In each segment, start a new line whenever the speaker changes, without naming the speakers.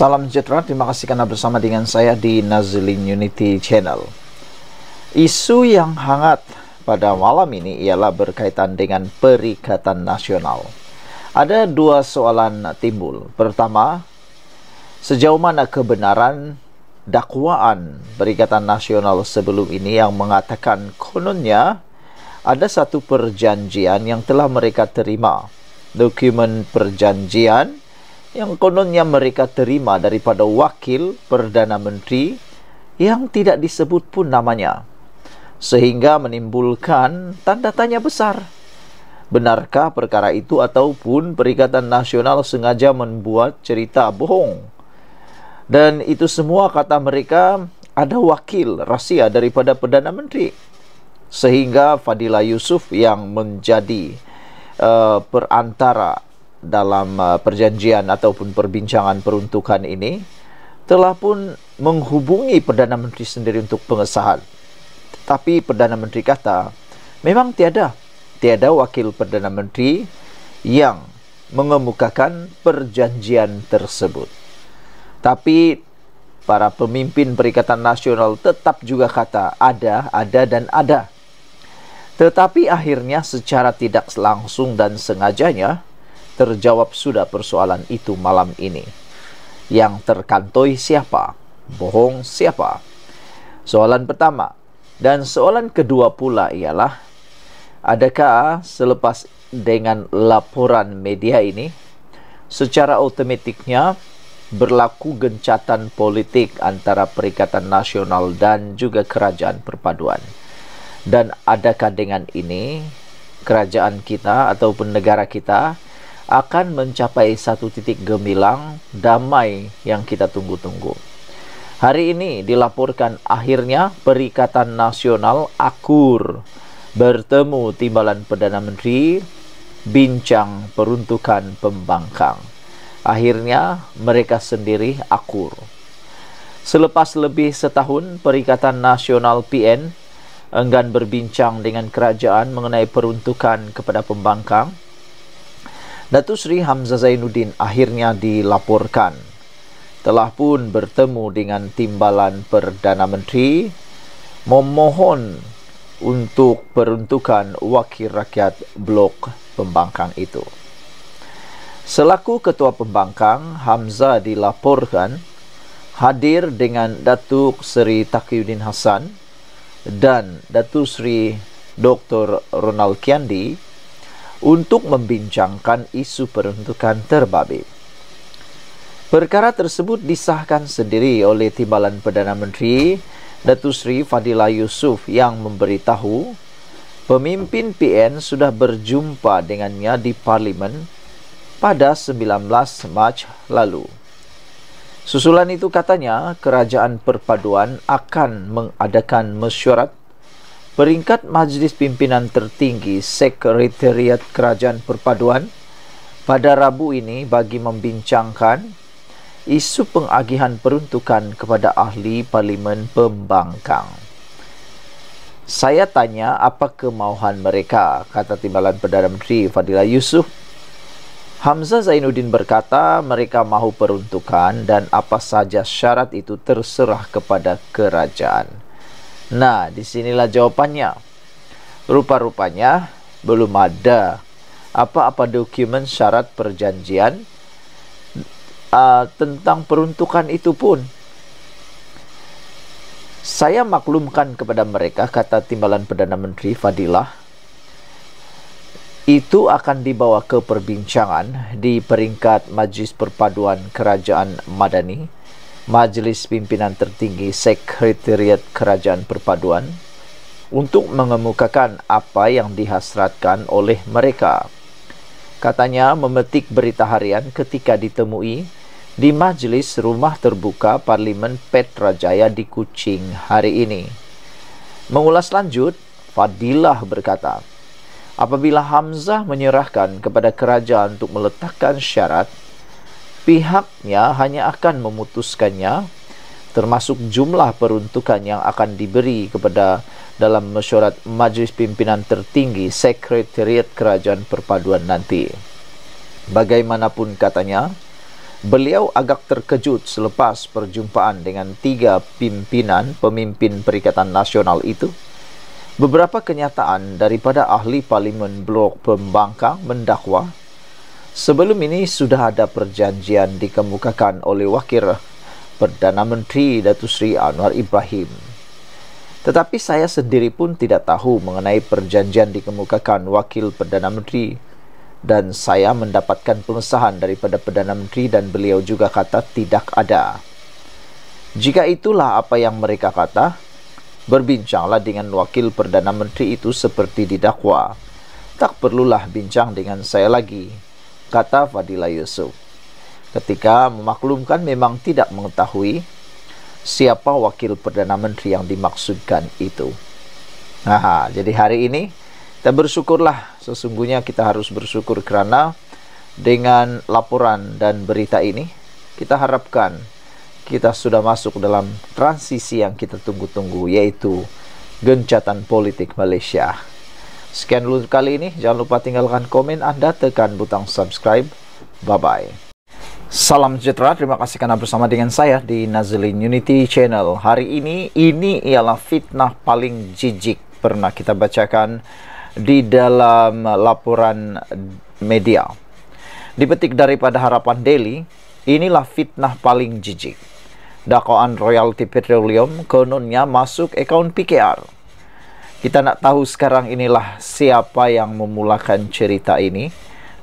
Salam sejahtera, terima kasih kerana bersama dengan saya di Nazlin Unity Channel Isu yang hangat pada malam ini ialah berkaitan dengan Perikatan Nasional Ada dua soalan timbul Pertama, sejauh mana kebenaran dakwaan Perikatan Nasional sebelum ini yang mengatakan kononnya ada satu perjanjian yang telah mereka terima dokumen perjanjian yang kononnya mereka terima daripada wakil Perdana Menteri yang tidak disebut pun namanya sehingga menimbulkan tanda tanya besar benarkah perkara itu ataupun Perikatan Nasional sengaja membuat cerita bohong dan itu semua kata mereka ada wakil rahsia daripada Perdana Menteri sehingga Fadila Yusuf yang menjadi uh, perantara dalam uh, perjanjian ataupun perbincangan peruntukan ini telah pun menghubungi Perdana Menteri sendiri untuk pengesahan. Tetapi Perdana Menteri kata, memang tiada. Tiada wakil Perdana Menteri yang mengemukakan perjanjian tersebut. Tapi para pemimpin Perikatan Nasional tetap juga kata ada, ada dan ada. Tetapi akhirnya secara tidak langsung dan sengajanya terjawab sudah persoalan itu malam ini. Yang terkantoi siapa? Bohong siapa? Soalan pertama. Dan soalan kedua pula ialah, adakah selepas dengan laporan media ini, secara automatiknya berlaku gencatan politik antara Perikatan Nasional dan juga Kerajaan Perpaduan? Dan adakah dengan ini, kerajaan kita ataupun negara kita, akan mencapai satu titik gemilang damai yang kita tunggu-tunggu. Hari ini dilaporkan akhirnya Perikatan Nasional Akur bertemu Timbalan Perdana Menteri bincang peruntukan pembangkang. Akhirnya mereka sendiri Akur. Selepas lebih setahun Perikatan Nasional PN enggan berbincang dengan kerajaan mengenai peruntukan kepada pembangkang Datu Sri Hamzah Zainuddin akhirnya dilaporkan. Telah pun bertemu dengan timbalan Perdana Menteri memohon untuk peruntukan wakil rakyat blok pembangkang itu. Selaku Ketua Pembangkang, Hamzah dilaporkan hadir dengan Datuk Seri Takiuddin Hassan dan Datuk Seri Dr. Ronald Kiandi untuk membincangkan isu peruntukan terbabi. Perkara tersebut disahkan sendiri oleh Timbalan Perdana Menteri Datu Sri Fadila Yusuf yang memberitahu pemimpin PN sudah berjumpa dengannya di Parlimen pada 19 Mac lalu. Susulan itu katanya kerajaan perpaduan akan mengadakan mesyuarat peringkat Majlis Pimpinan Tertinggi Sekretariat Kerajaan Perpaduan pada Rabu ini bagi membincangkan isu pengagihan peruntukan kepada ahli Parlimen Pembangkang. Saya tanya apa kemauan mereka, kata Timbalan Perdana Menteri Fadila Yusuf. Hamzah Zainuddin berkata mereka mahu peruntukan dan apa saja syarat itu terserah kepada kerajaan. Nah, disinilah jawabannya. Rupa-rupanya belum ada apa-apa dokumen syarat perjanjian uh, tentang peruntukan itu pun. Saya maklumkan kepada mereka, kata Timbalan Perdana Menteri Fadilah, itu akan dibawa ke perbincangan di peringkat Majlis Perpaduan Kerajaan Madani. Majlis Pimpinan Tertinggi Sekretariat Kerajaan Perpaduan untuk mengemukakan apa yang dihasratkan oleh mereka. Katanya memetik berita harian ketika ditemui di Majlis Rumah Terbuka Parlimen Petra Jaya di Kuching hari ini. Mengulas lanjut, Fadilah berkata, apabila Hamzah menyerahkan kepada kerajaan untuk meletakkan syarat pihaknya hanya akan memutuskannya termasuk jumlah peruntukan yang akan diberi kepada dalam mesyuarat Majlis Pimpinan Tertinggi Sekretariat Kerajaan Perpaduan nanti. Bagaimanapun katanya, beliau agak terkejut selepas perjumpaan dengan tiga pimpinan pemimpin Perikatan Nasional itu. Beberapa kenyataan daripada ahli Parlimen Blok Pembangkang mendakwa Sebelum ini sudah ada perjanjian dikemukakan oleh wakil Perdana Menteri Datu Sri Anwar Ibrahim. Tetapi saya sendiri pun tidak tahu mengenai perjanjian dikemukakan wakil Perdana Menteri dan saya mendapatkan pengesahan daripada Perdana Menteri dan beliau juga kata tidak ada. Jika itulah apa yang mereka kata, berbincanglah dengan wakil Perdana Menteri itu seperti didakwa. Tak perlulah bincang dengan saya lagi kata Fadilah Yusuf. Ketika memaklumkan memang tidak mengetahui siapa wakil Perdana Menteri yang dimaksudkan itu. Nah, jadi hari ini kita bersyukurlah sesungguhnya kita harus bersyukur kerana dengan laporan dan berita ini kita harapkan kita sudah masuk dalam transisi yang kita tunggu-tunggu yaitu gencatan politik Malaysia. Sekian dulu kali ini. Jangan lupa tinggalkan komen Anda, tekan butang subscribe. Bye-bye. Salam sejahtera, terima kasih karena bersama dengan saya di Nazlin Unity Channel. Hari ini, ini ialah fitnah paling jijik pernah kita bacakan di dalam laporan media. Dipetik daripada harapan Delhi inilah fitnah paling jijik. Dakwaan royalti petroleum kononnya masuk akaun PKR kita nak tahu sekarang inilah siapa yang memulakan cerita ini,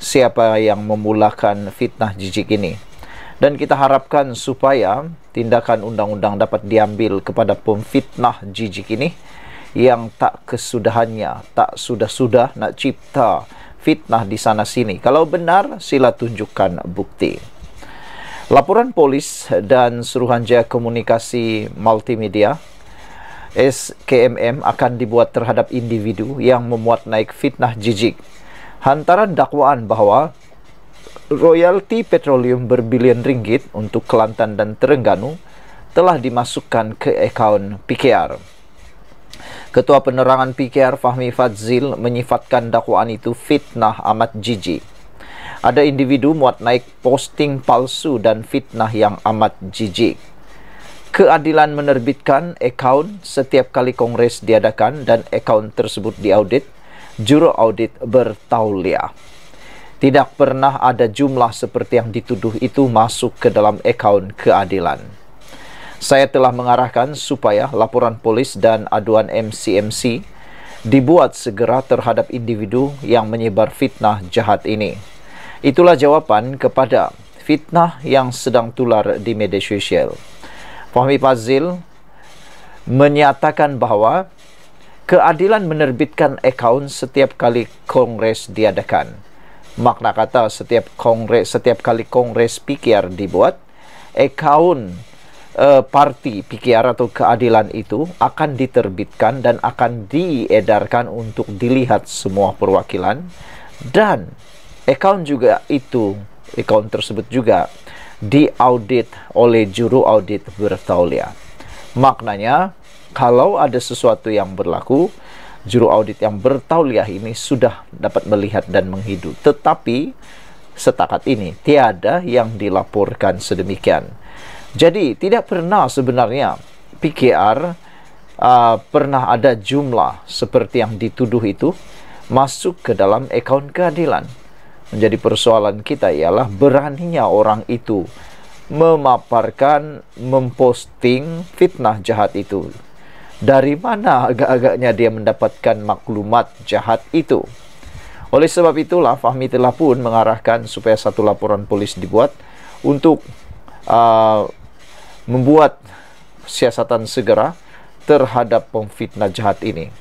siapa yang memulakan fitnah jijik ini. Dan kita harapkan supaya tindakan undang-undang dapat diambil kepada pemfitnah jijik ini yang tak kesudahannya, tak sudah-sudah nak cipta fitnah di sana sini. Kalau benar, sila tunjukkan bukti. Laporan polis dan Suruhanjaya Komunikasi Multimedia SKMM akan dibuat terhadap individu yang memuat naik fitnah jijik. Hantaran dakwaan bahawa royalti petroleum berbilion ringgit untuk Kelantan dan Terengganu telah dimasukkan ke akaun PKR. Ketua Penerangan PKR Fahmi Fadzil menyifatkan dakwaan itu fitnah amat jijik. Ada individu muat naik posting palsu dan fitnah yang amat jijik keadilan menerbitkan akaun setiap kali kongres diadakan dan akaun tersebut diaudit juru audit bertaulia tidak pernah ada jumlah seperti yang dituduh itu masuk ke dalam akaun keadilan saya telah mengarahkan supaya laporan polis dan aduan MCMC dibuat segera terhadap individu yang menyebar fitnah jahat ini itulah jawaban kepada fitnah yang sedang tular di media sosial Fahmi Fazil menyatakan bahawa keadilan menerbitkan akaun setiap kali kongres diadakan. Makna kata setiap kongres setiap kali kongres PKR dibuat, akaun uh, parti PKR atau keadilan itu akan diterbitkan dan akan diedarkan untuk dilihat semua perwakilan dan akaun juga itu akaun tersebut juga diaudit oleh juru audit Bertaulia. Maknanya, kalau ada sesuatu yang berlaku, juru audit yang bertauliah ini sudah dapat melihat dan menghidu. Tetapi, setakat ini, tiada yang dilaporkan sedemikian. Jadi, tidak pernah sebenarnya PKR uh, pernah ada jumlah seperti yang dituduh itu masuk ke dalam akaun keadilan menjadi persoalan kita ialah beraninya orang itu memaparkan, memposting fitnah jahat itu. Dari mana agak-agaknya dia mendapatkan maklumat jahat itu? Oleh sebab itulah Fahmi telah pun mengarahkan supaya satu laporan polis dibuat untuk uh, membuat siasatan segera terhadap pemfitnah jahat ini.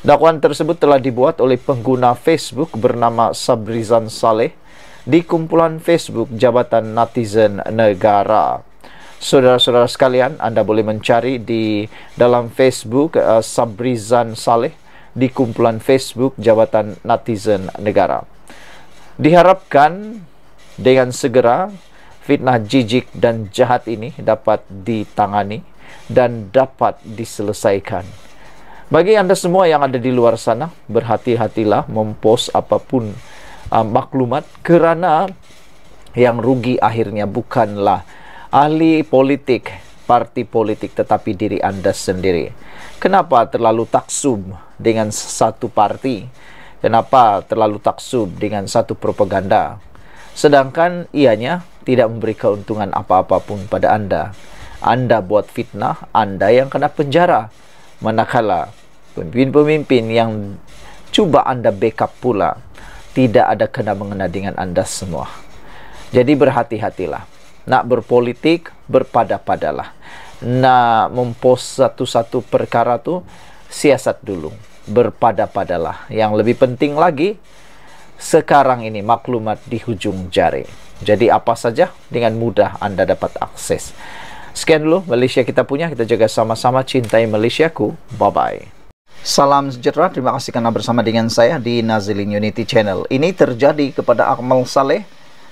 Dakwaan tersebut telah dibuat oleh pengguna Facebook bernama Sabrizan Saleh di kumpulan Facebook Jabatan Netizen Negara. Saudara-saudara sekalian, Anda boleh mencari di dalam Facebook uh, Sabrizan Saleh di kumpulan Facebook Jabatan Netizen Negara. Diharapkan dengan segera fitnah jijik dan jahat ini dapat ditangani dan dapat diselesaikan. Bagi anda semua yang ada di luar sana, berhati-hatilah mempost apapun uh, maklumat kerana yang rugi akhirnya bukanlah ahli politik, parti politik tetapi diri anda sendiri. Kenapa terlalu taksub dengan satu parti? Kenapa terlalu taksub dengan satu propaganda? Sedangkan ianya tidak memberi keuntungan apa-apa pun pada anda. Anda buat fitnah, anda yang kena penjara. Manakala pemimpin-pemimpin yang cuba anda backup pula tidak ada kena mengena dengan anda semua. Jadi berhati-hatilah. Nak berpolitik berpada-padalah. Nak mempost satu-satu perkara tu siasat dulu. Berpada-padalah. Yang lebih penting lagi sekarang ini maklumat di hujung jari. Jadi apa saja dengan mudah anda dapat akses. Sekian dulu Malaysia kita punya. Kita jaga sama-sama cintai Malaysia ku. Bye-bye. Salam sejahtera, terima kasih kerana bersama dengan saya di Nazilin Unity Channel. Ini terjadi kepada Akmal Saleh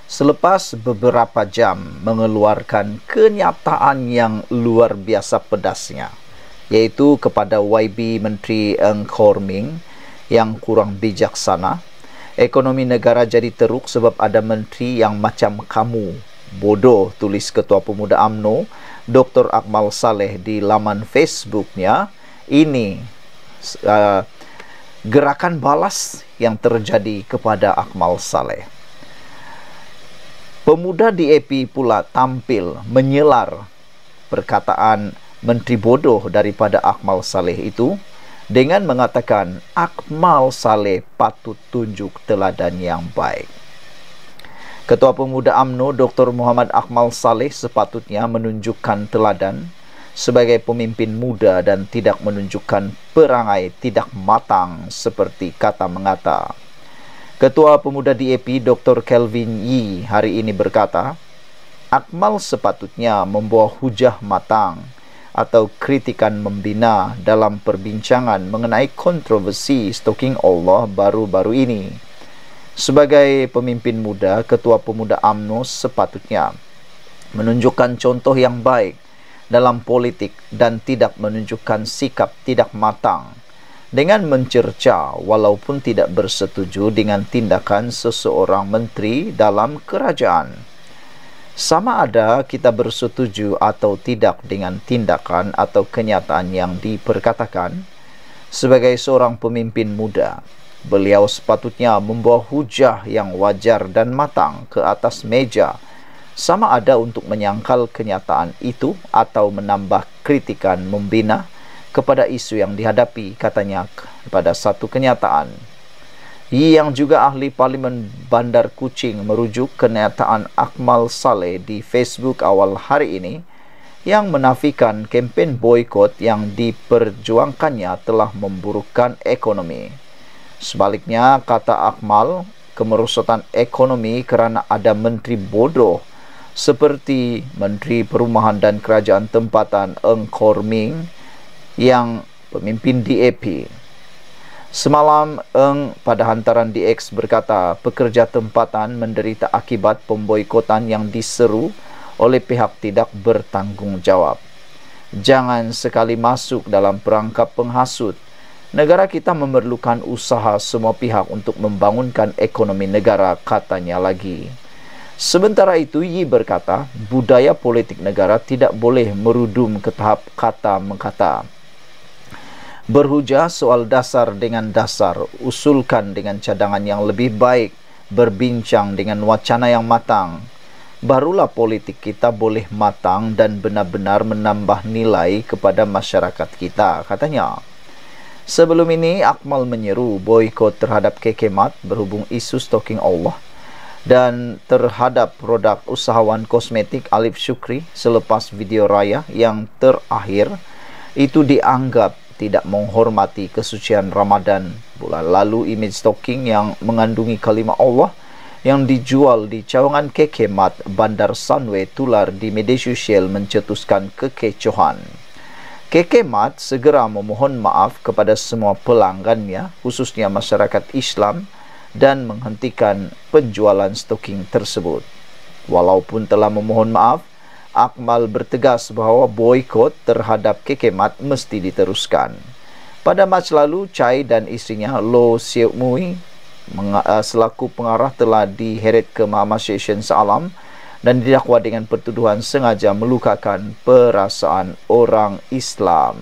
selepas beberapa jam mengeluarkan kenyataan yang luar biasa pedasnya yaitu kepada YB Menteri Eng Korming yang kurang bijaksana ekonomi negara jadi teruk sebab ada menteri yang macam kamu bodoh tulis Ketua Pemuda AMNO Dr. Akmal Saleh di laman Facebooknya ini uh, gerakan balas yang terjadi kepada Akmal Saleh. Pemuda di Epi pula tampil menyelar perkataan menteri bodoh daripada Akmal Saleh itu dengan mengatakan Akmal Saleh patut tunjuk teladan yang baik. Ketua Pemuda AMNO Dr. Muhammad Akmal Saleh sepatutnya menunjukkan teladan sebagai pemimpin muda dan tidak menunjukkan perangai tidak matang seperti kata mengata. Ketua Pemuda DAP Dr. Kelvin Yi hari ini berkata, Akmal sepatutnya membawa hujah matang atau kritikan membina dalam perbincangan mengenai kontroversi stoking Allah baru-baru ini. Sebagai pemimpin muda, Ketua Pemuda AMNO sepatutnya menunjukkan contoh yang baik dalam politik dan tidak menunjukkan sikap tidak matang dengan mencerca walaupun tidak bersetuju dengan tindakan seseorang menteri dalam kerajaan. Sama ada kita bersetuju atau tidak dengan tindakan atau kenyataan yang diperkatakan sebagai seorang pemimpin muda. Beliau sepatutnya membawa hujah yang wajar dan matang ke atas meja sama ada untuk menyangkal kenyataan itu atau menambah kritikan membina kepada isu yang dihadapi katanya kepada satu kenyataan. Ia yang juga ahli parlimen Bandar Kucing merujuk kenyataan Akmal Saleh di Facebook awal hari ini yang menafikan kempen boykot yang diperjuangkannya telah memburukkan ekonomi. Sebaliknya, kata Akmal, kemerosotan ekonomi kerana ada menteri bodoh seperti Menteri Perumahan dan Kerajaan Tempatan Eng Kor Ming yang pemimpin DAP. Semalam Eng pada hantaran DX berkata pekerja tempatan menderita akibat pemboikotan yang diseru oleh pihak tidak bertanggungjawab. Jangan sekali masuk dalam perangkap penghasut. Negara kita memerlukan usaha semua pihak untuk membangunkan ekonomi negara, katanya lagi. Sementara itu, Yi berkata, budaya politik negara tidak boleh merudum ke tahap kata-mengkata. Berhujah soal dasar dengan dasar, usulkan dengan cadangan yang lebih baik, berbincang dengan wacana yang matang. Barulah politik kita boleh matang dan benar-benar menambah nilai kepada masyarakat kita, katanya. Sebelum ini, Akmal menyeru boykot terhadap kekemat berhubung isu stalking Allah dan terhadap produk usahawan kosmetik Alif Syukri selepas video raya yang terakhir itu dianggap tidak menghormati kesucian Ramadan bulan lalu image stocking yang mengandungi kalimah Allah yang dijual di cawangan KK Bandar Sunway Tular di media sosial mencetuskan kekecohan. KK segera memohon maaf kepada semua pelanggannya khususnya masyarakat Islam dan menghentikan penjualan stoking tersebut. Walaupun telah memohon maaf, Akmal bertegas bahawa boykot terhadap kekemat mesti diteruskan. Pada Mac lalu, Chai dan isterinya Lo Siuk Mui eh, selaku pengarah telah diheret ke Mahama Station Salam dan didakwa dengan pertuduhan sengaja melukakan perasaan orang Islam.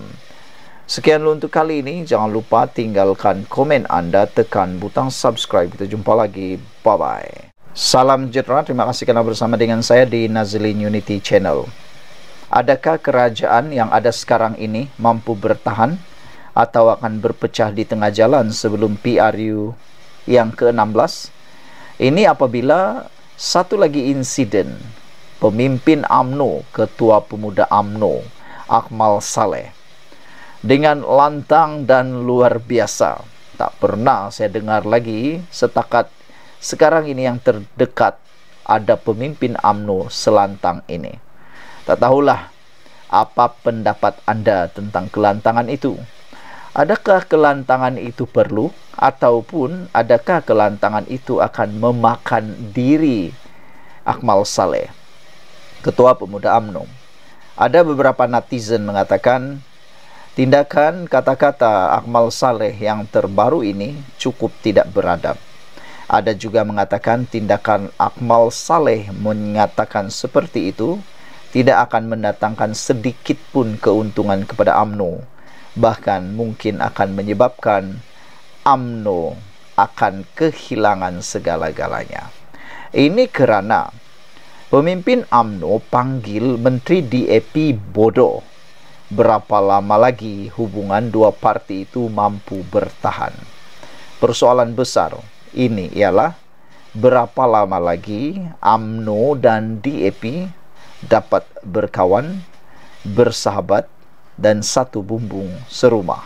Sekian dulu untuk kali ini. Jangan lupa tinggalkan komen anda, tekan butang subscribe. Kita jumpa lagi. Bye-bye. Salam sejahtera. Terima kasih kerana bersama dengan saya di Nazlin Unity Channel. Adakah kerajaan yang ada sekarang ini mampu bertahan atau akan berpecah di tengah jalan sebelum PRU yang ke-16? Ini apabila satu lagi insiden pemimpin AMNO, ketua pemuda AMNO, Akmal Saleh, dengan lantang dan luar biasa. Tak pernah saya dengar lagi setakat sekarang ini yang terdekat ada pemimpin AMNO selantang ini. Tak tahulah apa pendapat anda tentang kelantangan itu. Adakah kelantangan itu perlu ataupun adakah kelantangan itu akan memakan diri Akmal Saleh, Ketua Pemuda AMNO. Ada beberapa netizen mengatakan Tindakan kata-kata Akmal Saleh yang terbaru ini cukup tidak beradab. Ada juga mengatakan tindakan Akmal Saleh mengatakan seperti itu tidak akan mendatangkan sedikit pun keuntungan kepada AMNO. Bahkan mungkin akan menyebabkan AMNO akan kehilangan segala-galanya. Ini kerana pemimpin AMNO panggil menteri DAP bodoh berapa lama lagi hubungan dua parti itu mampu bertahan. Persoalan besar ini ialah berapa lama lagi AMNO dan DAP dapat berkawan, bersahabat dan satu bumbung serumah.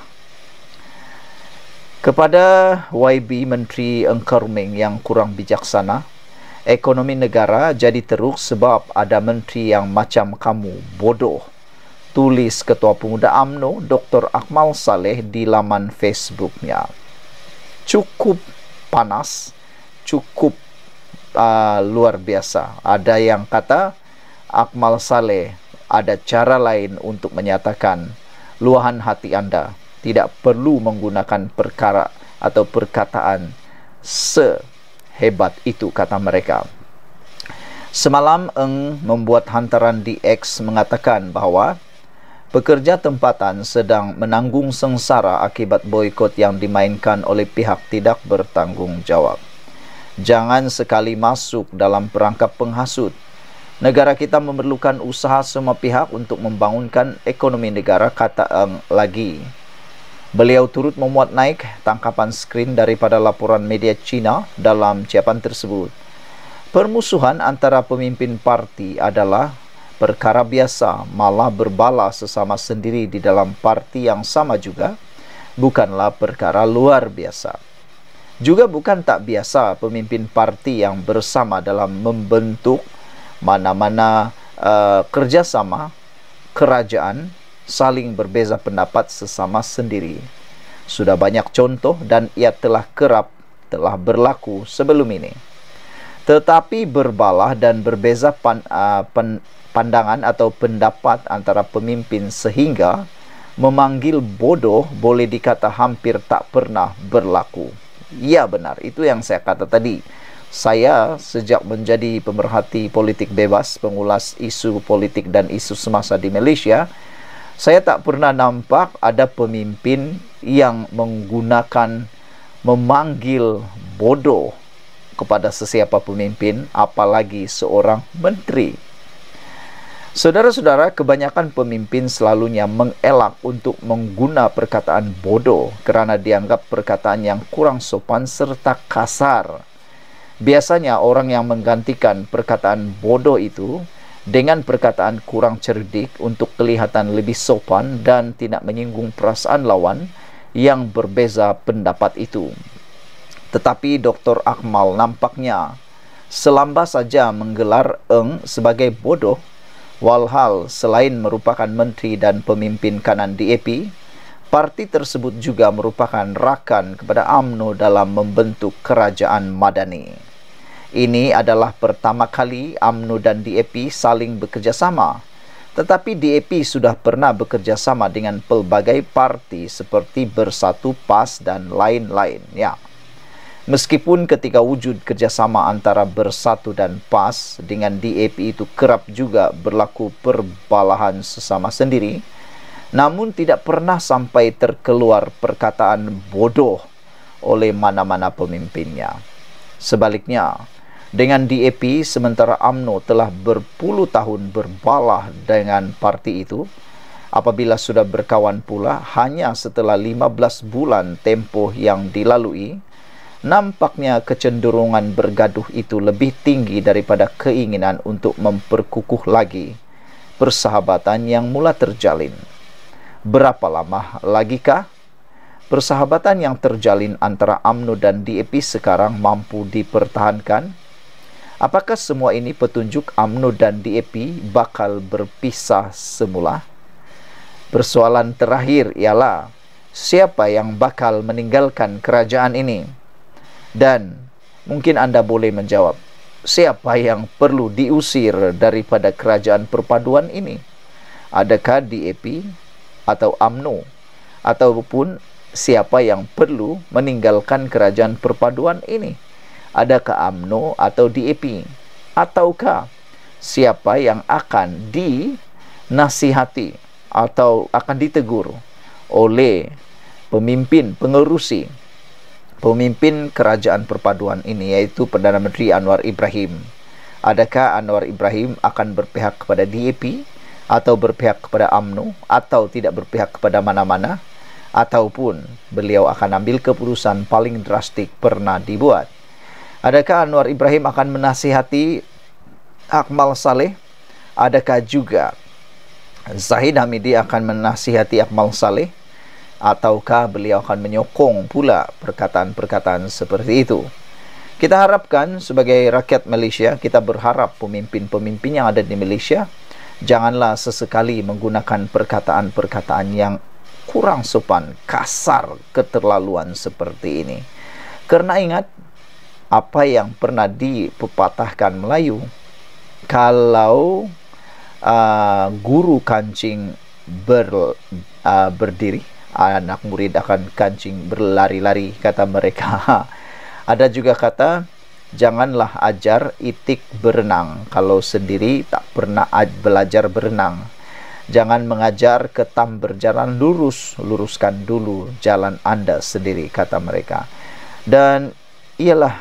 Kepada YB Menteri Engkarming yang kurang bijaksana, ekonomi negara jadi teruk sebab ada menteri yang macam kamu bodoh tulis Ketua Pemuda AMNO Dr. Akmal Saleh di laman Facebooknya. Cukup panas, cukup uh, luar biasa. Ada yang kata Akmal Saleh ada cara lain untuk menyatakan luahan hati anda tidak perlu menggunakan perkara atau perkataan sehebat itu kata mereka semalam eng membuat hantaran di X mengatakan bahawa Pekerja tempatan sedang menanggung sengsara akibat boikot yang dimainkan oleh pihak tidak bertanggungjawab. Jangan sekali masuk dalam perangkap penghasut. Negara kita memerlukan usaha semua pihak untuk membangunkan ekonomi negara, kata Eng lagi. Beliau turut memuat naik tangkapan skrin daripada laporan media China dalam ciapan tersebut. Permusuhan antara pemimpin parti adalah perkara biasa malah berbalas sesama sendiri di dalam parti yang sama juga bukanlah perkara luar biasa. Juga bukan tak biasa pemimpin parti yang bersama dalam membentuk mana-mana uh, kerjasama kerajaan saling berbeza pendapat sesama sendiri. Sudah banyak contoh dan ia telah kerap telah berlaku sebelum ini tetapi berbalah dan berbeza pan, uh, pen, pandangan atau pendapat antara pemimpin sehingga memanggil bodoh boleh dikata hampir tak pernah berlaku. Ya benar, itu yang saya kata tadi. Saya sejak menjadi pemerhati politik bebas, pengulas isu politik dan isu semasa di Malaysia, saya tak pernah nampak ada pemimpin yang menggunakan memanggil bodoh kepada sesiapa pemimpin, apalagi seorang menteri. Saudara-saudara, kebanyakan pemimpin selalunya mengelak untuk mengguna perkataan bodoh kerana dianggap perkataan yang kurang sopan serta kasar. Biasanya orang yang menggantikan perkataan bodoh itu dengan perkataan kurang cerdik untuk kelihatan lebih sopan dan tidak menyinggung perasaan lawan yang berbeza pendapat itu. Tetapi Dr. Akmal nampaknya selamba saja menggelar Eng sebagai bodoh walhal selain merupakan menteri dan pemimpin kanan DAP, parti tersebut juga merupakan rakan kepada AMNO dalam membentuk kerajaan Madani. Ini adalah pertama kali AMNO dan DAP saling bekerjasama. Tetapi DAP sudah pernah bekerjasama dengan pelbagai parti seperti Bersatu PAS dan lain-lain. Ya. -lain. Meskipun ketika wujud kerjasama antara Bersatu dan PAS dengan DAP itu kerap juga berlaku perbalahan sesama sendiri, namun tidak pernah sampai terkeluar perkataan bodoh oleh mana-mana pemimpinnya. Sebaliknya, dengan DAP sementara AMNO telah berpuluh tahun berbalah dengan parti itu, apabila sudah berkawan pula hanya setelah 15 bulan tempoh yang dilalui, nampaknya kecenderungan bergaduh itu lebih tinggi daripada keinginan untuk memperkukuh lagi persahabatan yang mula terjalin. Berapa lama lagikah persahabatan yang terjalin antara Amnu dan Diepi sekarang mampu dipertahankan? Apakah semua ini petunjuk Amnu dan Diepi bakal berpisah semula? Persoalan terakhir ialah siapa yang bakal meninggalkan kerajaan ini? dan mungkin anda boleh menjawab siapa yang perlu diusir daripada kerajaan perpaduan ini adakah DAP atau AMNO ataupun siapa yang perlu meninggalkan kerajaan perpaduan ini adakah AMNO atau DAP ataukah siapa yang akan dinasihati atau akan ditegur oleh pemimpin pengerusi pemimpin kerajaan perpaduan ini yaitu Perdana Menteri Anwar Ibrahim. Adakah Anwar Ibrahim akan berpihak kepada DAP atau berpihak kepada AMNO atau tidak berpihak kepada mana-mana ataupun beliau akan ambil keputusan paling drastik pernah dibuat. Adakah Anwar Ibrahim akan menasihati Akmal Saleh? Adakah juga Zahid Hamidi akan menasihati Akmal Saleh? ataukah beliau akan menyokong pula perkataan-perkataan seperti itu. Kita harapkan sebagai rakyat Malaysia, kita berharap pemimpin-pemimpin yang ada di Malaysia janganlah sesekali menggunakan perkataan-perkataan yang kurang sopan, kasar, keterlaluan seperti ini. Karena ingat apa yang pernah dipepatahkan Melayu, kalau uh, guru kancing ber, uh, berdiri, anak murid akan kancing berlari-lari kata mereka ada juga kata janganlah ajar itik berenang kalau sendiri tak pernah belajar berenang jangan mengajar ketam berjalan lurus luruskan dulu jalan anda sendiri kata mereka dan ialah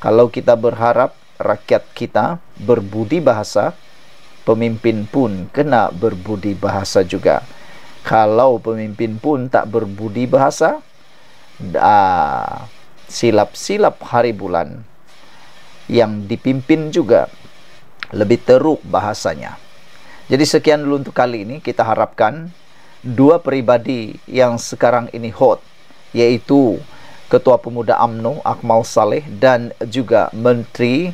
kalau kita berharap rakyat kita berbudi bahasa pemimpin pun kena berbudi bahasa juga kalau pemimpin pun tak berbudi bahasa silap-silap uh, hari bulan yang dipimpin juga lebih teruk bahasanya jadi sekian dulu untuk kali ini kita harapkan dua pribadi yang sekarang ini hot yaitu Ketua Pemuda AMNO Akmal Saleh dan juga Menteri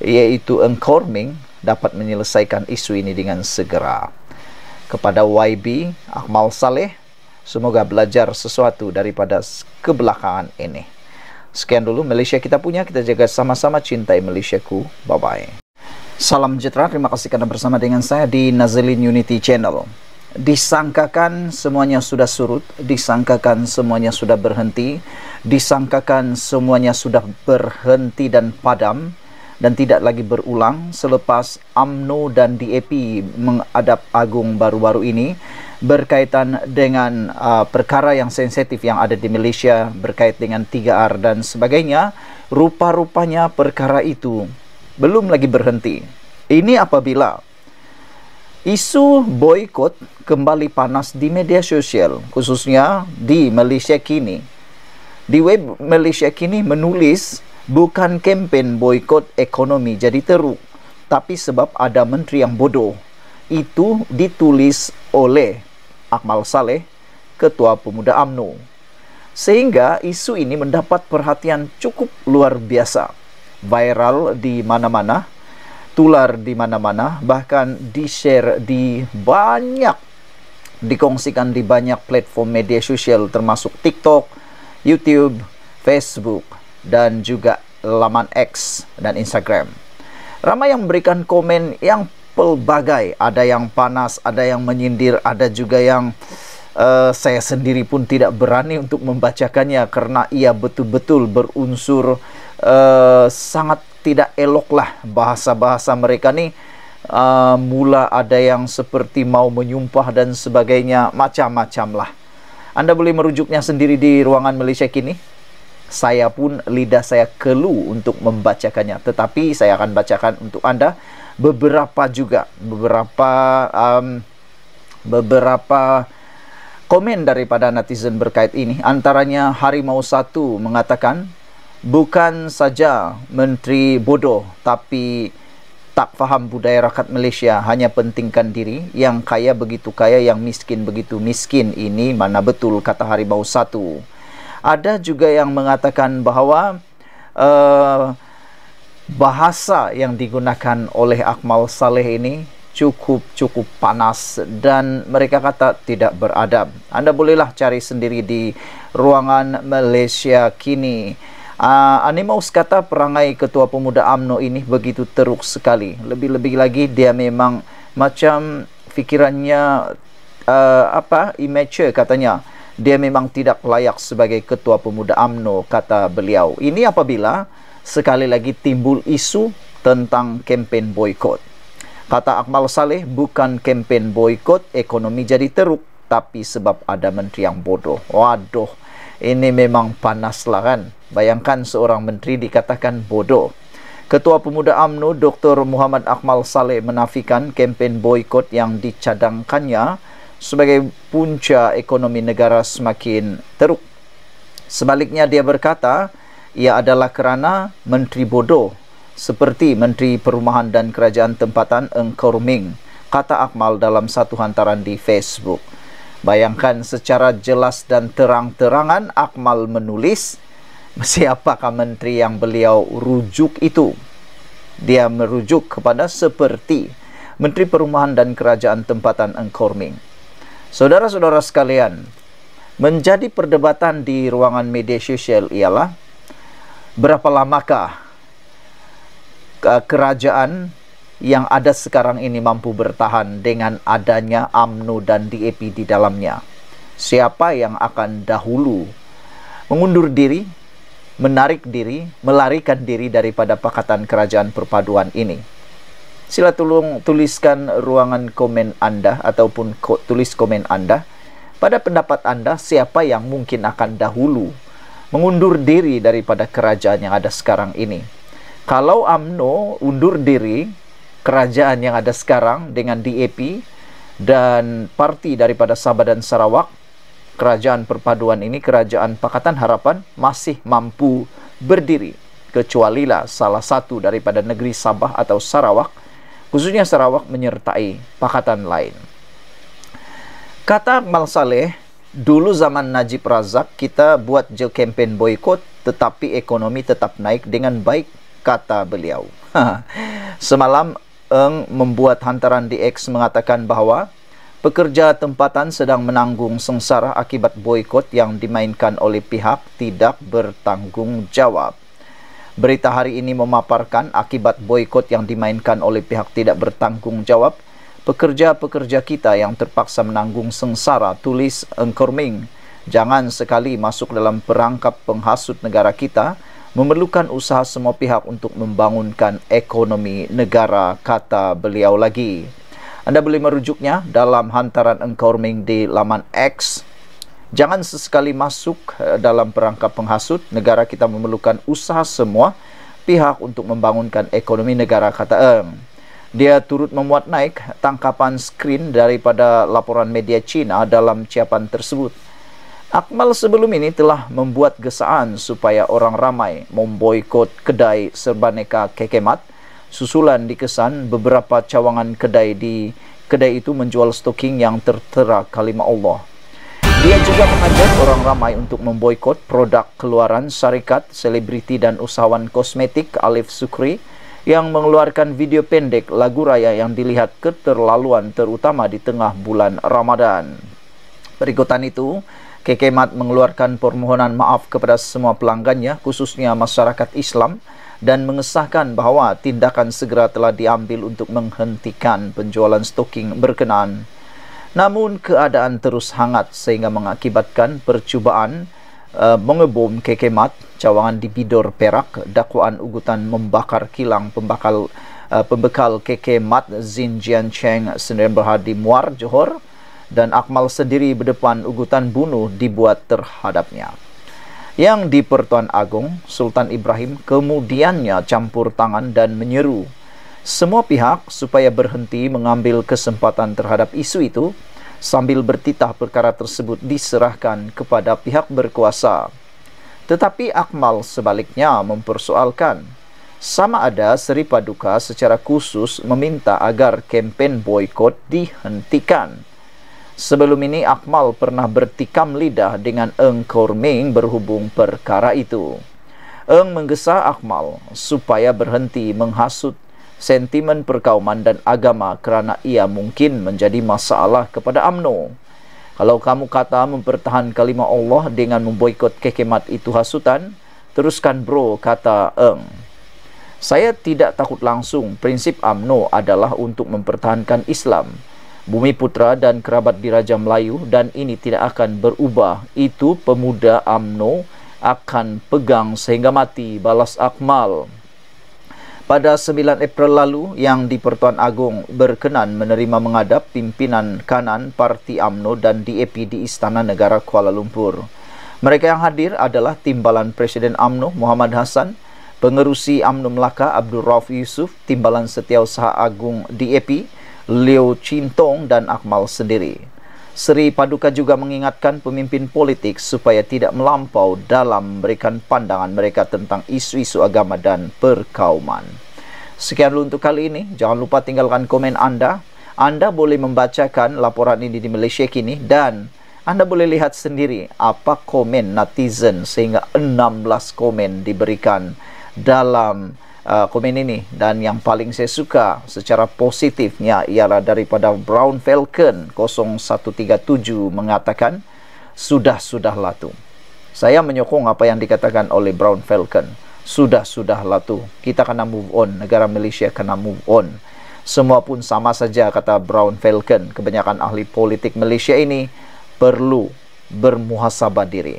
yaitu Engkorming dapat menyelesaikan isu ini dengan segera. kepada YB Akmal Saleh. Semoga belajar sesuatu daripada kebelakangan ini. Sekian dulu Malaysia kita punya, kita jaga sama-sama cintai Malaysiaku. Bye-bye. Salam sejahtera, terima kasih karena bersama dengan saya di Nazlin Unity Channel. Disangkakan semuanya sudah surut, disangkakan semuanya sudah berhenti, disangkakan semuanya sudah berhenti dan padam, dan tidak lagi berulang selepas AMNO dan DAP mengadap agung baru-baru ini berkaitan dengan uh, perkara yang sensitif yang ada di Malaysia berkait dengan 3R dan sebagainya rupa-rupanya perkara itu belum lagi berhenti ini apabila isu boykot kembali panas di media sosial khususnya di Malaysia kini di web Malaysia kini menulis bukan kempen boikot ekonomi jadi teruk tapi sebab ada menteri yang bodoh itu ditulis oleh Akmal Saleh ketua pemuda AMNO sehingga isu ini mendapat perhatian cukup luar biasa viral di mana-mana tular di mana-mana bahkan di-share di banyak dikongsikan di banyak platform media sosial termasuk TikTok, YouTube, Facebook dan juga laman X dan Instagram. Ramai yang memberikan komen yang pelbagai, ada yang panas, ada yang menyindir, ada juga yang uh, saya sendiri pun tidak berani untuk membacakannya karena ia betul-betul berunsur uh, sangat tidak elok lah bahasa-bahasa mereka nih eh, uh, mula ada yang seperti mau menyumpah dan sebagainya macam-macam lah. Anda boleh merujuknya sendiri di ruangan Malaysia kini. saya pun lidah saya kelu untuk membacakannya tetapi saya akan bacakan untuk anda beberapa juga beberapa um, beberapa komen daripada netizen berkait ini antaranya harimau satu mengatakan bukan saja menteri bodoh tapi tak faham budaya rakyat Malaysia hanya pentingkan diri yang kaya begitu kaya yang miskin begitu miskin ini mana betul kata harimau satu ada juga yang mengatakan bahawa uh, bahasa yang digunakan oleh Akmal Saleh ini cukup cukup panas dan mereka kata tidak beradab. Anda bolehlah cari sendiri di ruangan Malaysia kini. Uh, Animaus kata perangai ketua pemuda AMNO ini begitu teruk sekali. Lebih-lebih lagi dia memang macam fikirannya uh, apa immature katanya dia memang tidak layak sebagai ketua pemuda AMNO kata beliau ini apabila sekali lagi timbul isu tentang kempen boykot kata Akmal Saleh bukan kempen boykot ekonomi jadi teruk tapi sebab ada menteri yang bodoh waduh ini memang panas lah kan bayangkan seorang menteri dikatakan bodoh Ketua Pemuda AMNO Dr. Muhammad Akmal Saleh menafikan kempen boykot yang dicadangkannya sebagai punca ekonomi negara semakin teruk. Sebaliknya dia berkata ia adalah kerana menteri bodoh seperti menteri perumahan dan kerajaan tempatan Eng Korming kata Akmal dalam satu hantaran di Facebook. Bayangkan secara jelas dan terang-terangan Akmal menulis siapakah menteri yang beliau rujuk itu. Dia merujuk kepada seperti Menteri Perumahan dan Kerajaan Tempatan Eng Korming. Saudara-saudara sekalian, menjadi perdebatan di ruangan media sosial ialah berapa lamakah kerajaan yang ada sekarang ini mampu bertahan dengan adanya Amnu dan DAP di dalamnya. Siapa yang akan dahulu mengundur diri, menarik diri, melarikan diri daripada pakatan kerajaan perpaduan ini? sila tolong tuliskan ruangan komen anda ataupun ko, tulis komen anda pada pendapat anda siapa yang mungkin akan dahulu mengundur diri daripada kerajaan yang ada sekarang ini. Kalau AMNO undur diri kerajaan yang ada sekarang dengan DAP dan parti daripada Sabah dan Sarawak, kerajaan perpaduan ini, kerajaan Pakatan Harapan masih mampu berdiri kecuali lah salah satu daripada negeri Sabah atau Sarawak khususnya Sarawak menyertai pakatan lain. Kata Mal Saleh, dulu zaman Najib Razak kita buat jil campaign boykot tetapi ekonomi tetap naik dengan baik, kata beliau. Semalam Eng membuat hantaran di X mengatakan bahawa pekerja tempatan sedang menanggung sengsara akibat boykot yang dimainkan oleh pihak tidak bertanggungjawab. Berita hari ini memaparkan akibat boykot yang dimainkan oleh pihak tidak bertanggung jawab, pekerja-pekerja kita yang terpaksa menanggung sengsara tulis Engkor Ming. Jangan sekali masuk dalam perangkap penghasut negara kita, memerlukan usaha semua pihak untuk membangunkan ekonomi negara, kata beliau lagi. Anda boleh merujuknya dalam hantaran Engkor Ming di laman X. Jangan sesekali masuk eh, dalam perangkap penghasut. Negara kita memerlukan usaha semua pihak untuk membangunkan ekonomi negara, kata Eng. Dia turut memuat naik tangkapan skrin daripada laporan media China dalam ciapan tersebut. Akmal sebelum ini telah membuat gesaan supaya orang ramai memboikot kedai serbaneka kekemat. Susulan dikesan beberapa cawangan kedai di kedai itu menjual stoking yang tertera kalimah Allah. Dia juga mengajak orang ramai untuk memboikot produk keluaran syarikat selebriti dan usahawan kosmetik Alif Sukri yang mengeluarkan video pendek lagu raya yang dilihat keterlaluan terutama di tengah bulan Ramadan. Berikutan itu, Mat mengeluarkan permohonan maaf kepada semua pelanggannya khususnya masyarakat Islam dan mengesahkan bahawa tindakan segera telah diambil untuk menghentikan penjualan stoking berkenaan. Namun keadaan terus hangat sehingga mengakibatkan percubaan uh, mengebom kekemat cawangan di Bidor Perak dakwaan ugutan membakar kilang pembakal uh, pembekal kekemat Zin Jian Cheng Senin Berhadi Muar Johor dan Akmal sendiri berdepan ugutan bunuh dibuat terhadapnya. Yang di Pertuan Agong, Sultan Ibrahim kemudiannya campur tangan dan menyeru semua pihak supaya berhenti mengambil kesempatan terhadap isu itu sambil bertitah perkara tersebut diserahkan kepada pihak berkuasa. Tetapi Akmal sebaliknya mempersoalkan, sama ada Seri Paduka secara khusus meminta agar kempen boykot dihentikan. Sebelum ini Akmal pernah bertikam lidah dengan Eng Korming berhubung perkara itu. Eng menggesa Akmal supaya berhenti menghasut sentimen perkauman dan agama kerana ia mungkin menjadi masalah kepada UMNO. Kalau kamu kata mempertahankan kalimah Allah dengan memboikot kekemat itu hasutan, teruskan bro kata Eng. Saya tidak takut langsung prinsip UMNO adalah untuk mempertahankan Islam. Bumi Putra dan kerabat diraja Melayu dan ini tidak akan berubah. Itu pemuda UMNO akan pegang sehingga mati balas akmal pada 9 April lalu yang di-Pertuan Agong berkenan menerima mengadap pimpinan kanan Parti AMNO dan DAP di Istana Negara Kuala Lumpur. Mereka yang hadir adalah Timbalan Presiden AMNO Muhammad Hassan, Pengerusi AMNO Melaka Abdul Rauf Yusuf, Timbalan Setiausaha Agung DAP Leo Chintong dan Akmal sendiri. Seri Paduka juga mengingatkan pemimpin politik supaya tidak melampau dalam memberikan pandangan mereka tentang isu-isu agama dan perkauman. Sekian dulu untuk kali ini. Jangan lupa tinggalkan komen anda. Anda boleh membacakan laporan ini di Malaysia Kini dan anda boleh lihat sendiri apa komen netizen sehingga 16 komen diberikan dalam laporan uh, komen ini dan yang paling saya suka secara positifnya ialah daripada Brown Falcon 0137 mengatakan sudah-sudahlah tu. Saya menyokong apa yang dikatakan oleh Brown Falcon. Sudah-sudahlah tu. Kita kena move on, negara Malaysia kena move on. Semua pun sama saja kata Brown Falcon. Kebanyakan ahli politik Malaysia ini perlu bermuhasabah diri.